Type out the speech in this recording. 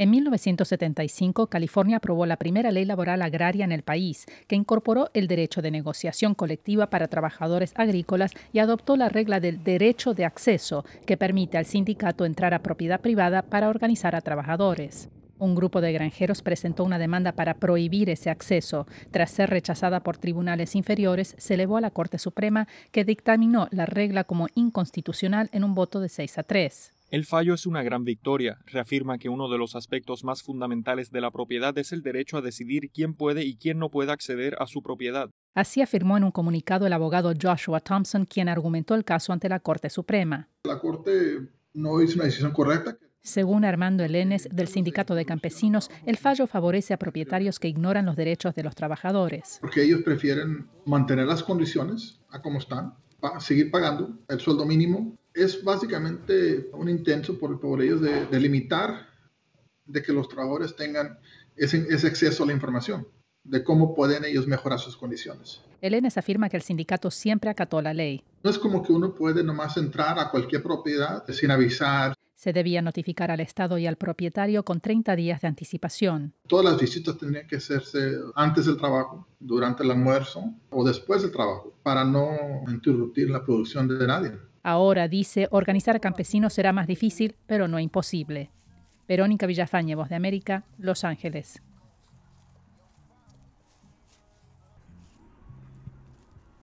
En 1975, California aprobó la primera ley laboral agraria en el país, que incorporó el derecho de negociación colectiva para trabajadores agrícolas y adoptó la regla del derecho de acceso, que permite al sindicato entrar a propiedad privada para organizar a trabajadores. Un grupo de granjeros presentó una demanda para prohibir ese acceso. Tras ser rechazada por tribunales inferiores, se elevó a la Corte Suprema, que dictaminó la regla como inconstitucional en un voto de 6 a 3. El fallo es una gran victoria. Reafirma que uno de los aspectos más fundamentales de la propiedad es el derecho a decidir quién puede y quién no puede acceder a su propiedad. Así afirmó en un comunicado el abogado Joshua Thompson, quien argumentó el caso ante la Corte Suprema. La Corte no hizo una decisión correcta. Según Armando Elenes del Sindicato de Campesinos, el fallo favorece a propietarios que ignoran los derechos de los trabajadores. Porque ellos prefieren mantener las condiciones a como están, seguir pagando el sueldo mínimo es básicamente un intento por, por ellos de, de, limitar de que los trabajadores tengan ese, ese acceso a la información de cómo pueden ellos mejorar sus condiciones. se afirma que el sindicato siempre acató la ley. No es como que uno puede nomás entrar a cualquier propiedad sin avisar. Se debía notificar al Estado y al propietario con 30 días de anticipación. Todas las visitas tenían que hacerse antes del trabajo, durante el almuerzo o después del trabajo, para no interrumpir la producción de nadie. Ahora, dice, organizar a campesinos será más difícil, pero no imposible. Verónica Villafañe, Voz de América, Los Ángeles.